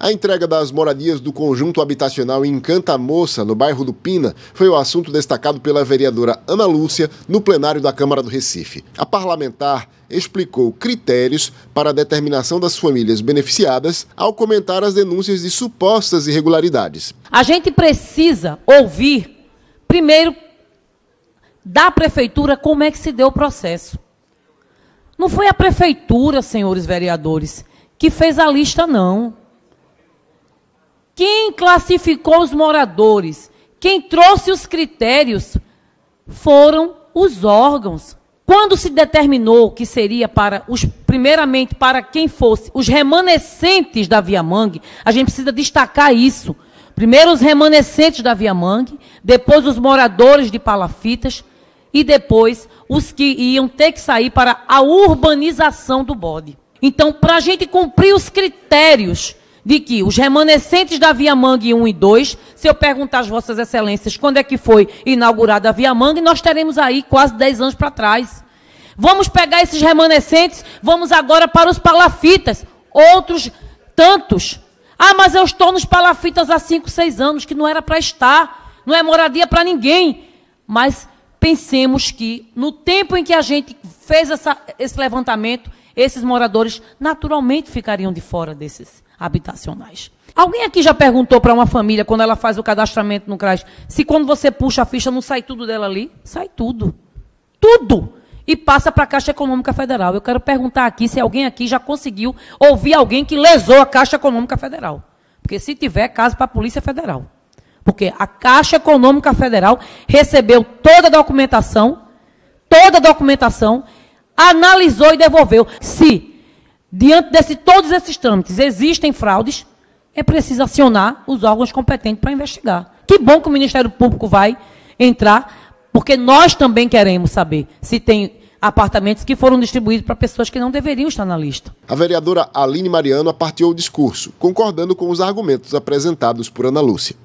A entrega das moradias do conjunto habitacional em Canta Moça, no bairro do Pina, foi o assunto destacado pela vereadora Ana Lúcia no plenário da Câmara do Recife. A parlamentar explicou critérios para a determinação das famílias beneficiadas ao comentar as denúncias de supostas irregularidades. A gente precisa ouvir, primeiro, da prefeitura como é que se deu o processo. Não foi a prefeitura, senhores vereadores, que fez a lista, não. Quem classificou os moradores, quem trouxe os critérios, foram os órgãos. Quando se determinou que seria para os, primeiramente para quem fosse os remanescentes da Via Mangue, a gente precisa destacar isso. Primeiro os remanescentes da Via Mangue, depois os moradores de Palafitas e depois os que iam ter que sair para a urbanização do bode. Então, para a gente cumprir os critérios de que os remanescentes da Via Mangue 1 e 2, se eu perguntar às vossas excelências quando é que foi inaugurada a Via Mangue, nós teremos aí quase 10 anos para trás. Vamos pegar esses remanescentes, vamos agora para os palafitas, outros tantos. Ah, mas eu estou nos palafitas há 5, 6 anos, que não era para estar, não é moradia para ninguém. Mas pensemos que no tempo em que a gente fez essa, esse levantamento, esses moradores naturalmente ficariam de fora desses habitacionais. Alguém aqui já perguntou para uma família, quando ela faz o cadastramento no CRAS, se quando você puxa a ficha não sai tudo dela ali? Sai tudo. Tudo! E passa para a Caixa Econômica Federal. Eu quero perguntar aqui se alguém aqui já conseguiu ouvir alguém que lesou a Caixa Econômica Federal. Porque se tiver, caso para a Polícia Federal. Porque a Caixa Econômica Federal recebeu toda a documentação, toda a documentação, analisou e devolveu. Se, diante de todos esses trâmites, existem fraudes, é preciso acionar os órgãos competentes para investigar. Que bom que o Ministério Público vai entrar, porque nós também queremos saber se tem apartamentos que foram distribuídos para pessoas que não deveriam estar na lista. A vereadora Aline Mariano aparteou o discurso, concordando com os argumentos apresentados por Ana Lúcia.